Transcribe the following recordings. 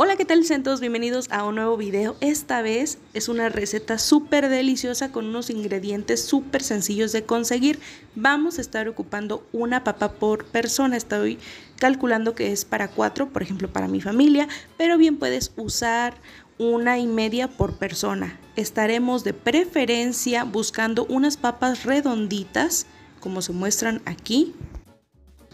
Hola, ¿qué tal todos Bienvenidos a un nuevo video. Esta vez es una receta súper deliciosa con unos ingredientes súper sencillos de conseguir. Vamos a estar ocupando una papa por persona. Estoy calculando que es para cuatro, por ejemplo, para mi familia, pero bien puedes usar una y media por persona. Estaremos de preferencia buscando unas papas redonditas, como se muestran aquí,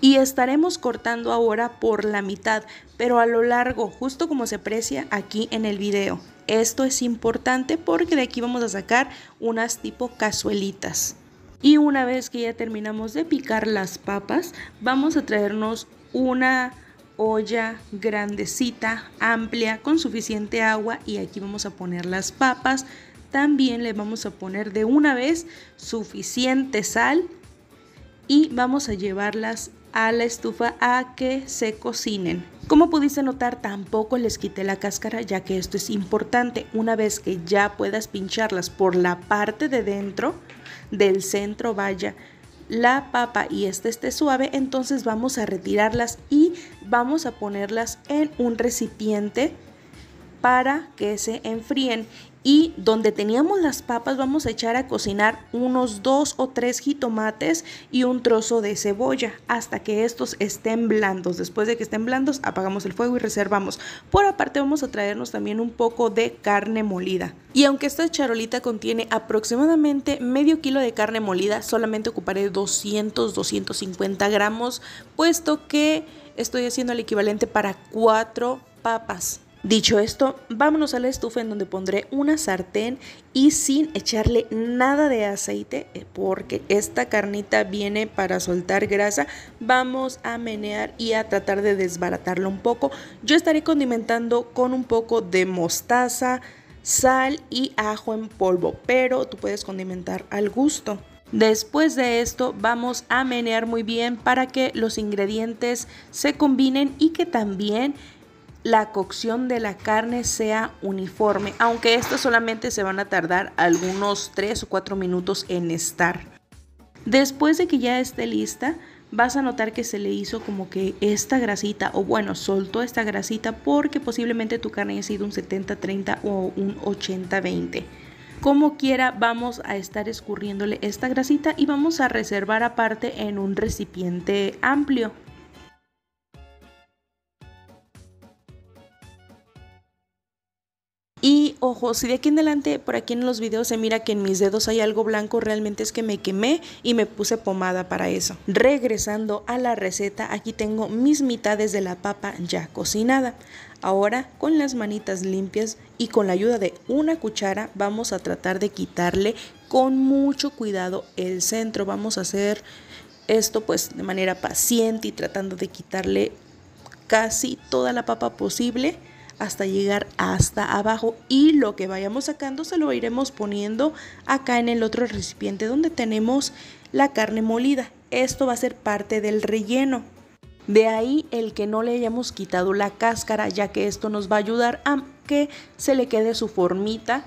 y estaremos cortando ahora por la mitad, pero a lo largo, justo como se aprecia aquí en el video. Esto es importante porque de aquí vamos a sacar unas tipo cazuelitas. Y una vez que ya terminamos de picar las papas, vamos a traernos una olla grandecita, amplia, con suficiente agua y aquí vamos a poner las papas. También le vamos a poner de una vez suficiente sal y vamos a llevarlas a la estufa a que se cocinen. Como pudiste notar, tampoco les quité la cáscara, ya que esto es importante. Una vez que ya puedas pincharlas por la parte de dentro, del centro, vaya, la papa y este esté suave, entonces vamos a retirarlas y vamos a ponerlas en un recipiente para que se enfríen y donde teníamos las papas vamos a echar a cocinar unos dos o tres jitomates y un trozo de cebolla hasta que estos estén blandos. Después de que estén blandos apagamos el fuego y reservamos. Por aparte vamos a traernos también un poco de carne molida. Y aunque esta charolita contiene aproximadamente medio kilo de carne molida, solamente ocuparé 200-250 gramos, puesto que estoy haciendo el equivalente para cuatro papas Dicho esto, vámonos a la estufa en donde pondré una sartén y sin echarle nada de aceite, eh, porque esta carnita viene para soltar grasa, vamos a menear y a tratar de desbaratarlo un poco. Yo estaré condimentando con un poco de mostaza, sal y ajo en polvo, pero tú puedes condimentar al gusto. Después de esto vamos a menear muy bien para que los ingredientes se combinen y que también la cocción de la carne sea uniforme, aunque estas solamente se van a tardar algunos 3 o 4 minutos en estar. Después de que ya esté lista, vas a notar que se le hizo como que esta grasita, o bueno, soltó esta grasita porque posiblemente tu carne haya sido un 70-30 o un 80-20. Como quiera, vamos a estar escurriéndole esta grasita y vamos a reservar aparte en un recipiente amplio. Y ojo, si de aquí en adelante por aquí en los videos se mira que en mis dedos hay algo blanco, realmente es que me quemé y me puse pomada para eso. Regresando a la receta, aquí tengo mis mitades de la papa ya cocinada. Ahora con las manitas limpias y con la ayuda de una cuchara vamos a tratar de quitarle con mucho cuidado el centro. Vamos a hacer esto pues de manera paciente y tratando de quitarle casi toda la papa posible hasta llegar hasta abajo y lo que vayamos sacando se lo iremos poniendo acá en el otro recipiente donde tenemos la carne molida. Esto va a ser parte del relleno. De ahí el que no le hayamos quitado la cáscara, ya que esto nos va a ayudar a que se le quede su formita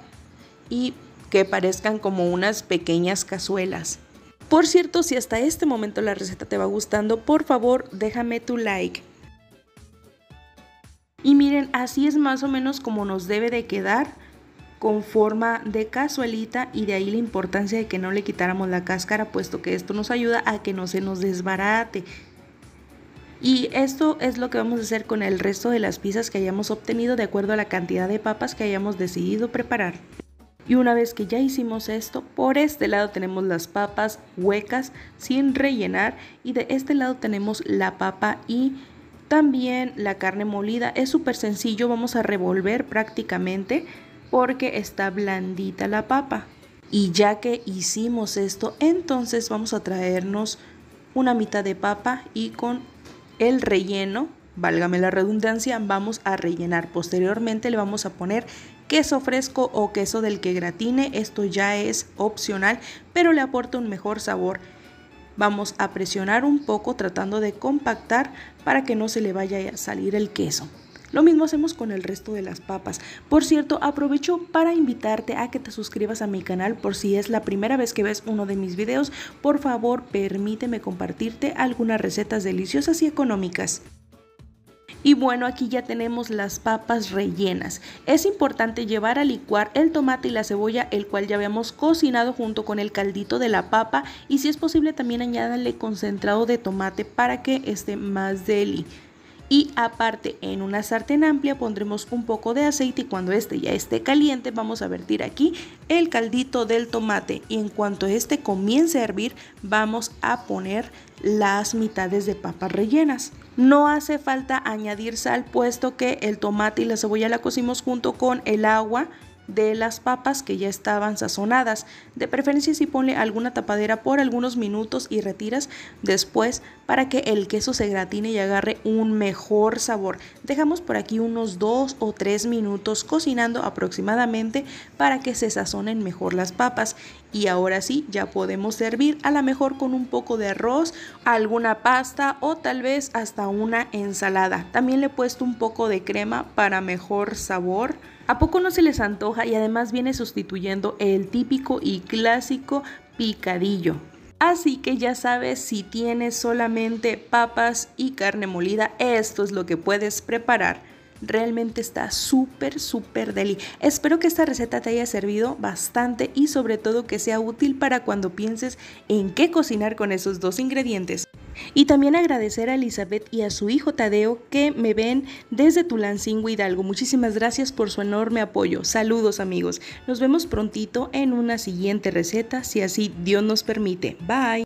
y que parezcan como unas pequeñas cazuelas. Por cierto, si hasta este momento la receta te va gustando, por favor déjame tu like. Y miren, así es más o menos como nos debe de quedar con forma de cazuelita y de ahí la importancia de que no le quitáramos la cáscara, puesto que esto nos ayuda a que no se nos desbarate. Y esto es lo que vamos a hacer con el resto de las pizzas que hayamos obtenido de acuerdo a la cantidad de papas que hayamos decidido preparar. Y una vez que ya hicimos esto, por este lado tenemos las papas huecas sin rellenar y de este lado tenemos la papa y también la carne molida es súper sencillo, vamos a revolver prácticamente porque está blandita la papa. Y ya que hicimos esto, entonces vamos a traernos una mitad de papa y con el relleno, válgame la redundancia, vamos a rellenar. Posteriormente le vamos a poner queso fresco o queso del que gratine, esto ya es opcional, pero le aporta un mejor sabor Vamos a presionar un poco tratando de compactar para que no se le vaya a salir el queso. Lo mismo hacemos con el resto de las papas. Por cierto, aprovecho para invitarte a que te suscribas a mi canal por si es la primera vez que ves uno de mis videos. Por favor, permíteme compartirte algunas recetas deliciosas y económicas. Y bueno, aquí ya tenemos las papas rellenas. Es importante llevar a licuar el tomate y la cebolla, el cual ya habíamos cocinado junto con el caldito de la papa. Y si es posible también añádanle concentrado de tomate para que esté más deli y aparte en una sartén amplia pondremos un poco de aceite y cuando este ya esté caliente vamos a vertir aquí el caldito del tomate y en cuanto este comience a hervir vamos a poner las mitades de papas rellenas. No hace falta añadir sal puesto que el tomate y la cebolla la cocimos junto con el agua de las papas que ya estaban sazonadas. De preferencia si ponle alguna tapadera por algunos minutos y retiras después para que el queso se gratine y agarre un mejor sabor. Dejamos por aquí unos 2 o 3 minutos cocinando aproximadamente para que se sazonen mejor las papas. Y ahora sí, ya podemos servir a lo mejor con un poco de arroz, alguna pasta o tal vez hasta una ensalada. También le he puesto un poco de crema para mejor sabor. ¿A poco no se les antoja y además viene sustituyendo el típico y clásico picadillo? Así que ya sabes, si tienes solamente papas y carne molida, esto es lo que puedes preparar. Realmente está súper, súper deli. Espero que esta receta te haya servido bastante y sobre todo que sea útil para cuando pienses en qué cocinar con esos dos ingredientes. Y también agradecer a Elizabeth y a su hijo Tadeo que me ven desde Tulancingo Hidalgo. Muchísimas gracias por su enorme apoyo. Saludos amigos. Nos vemos prontito en una siguiente receta, si así Dios nos permite. Bye.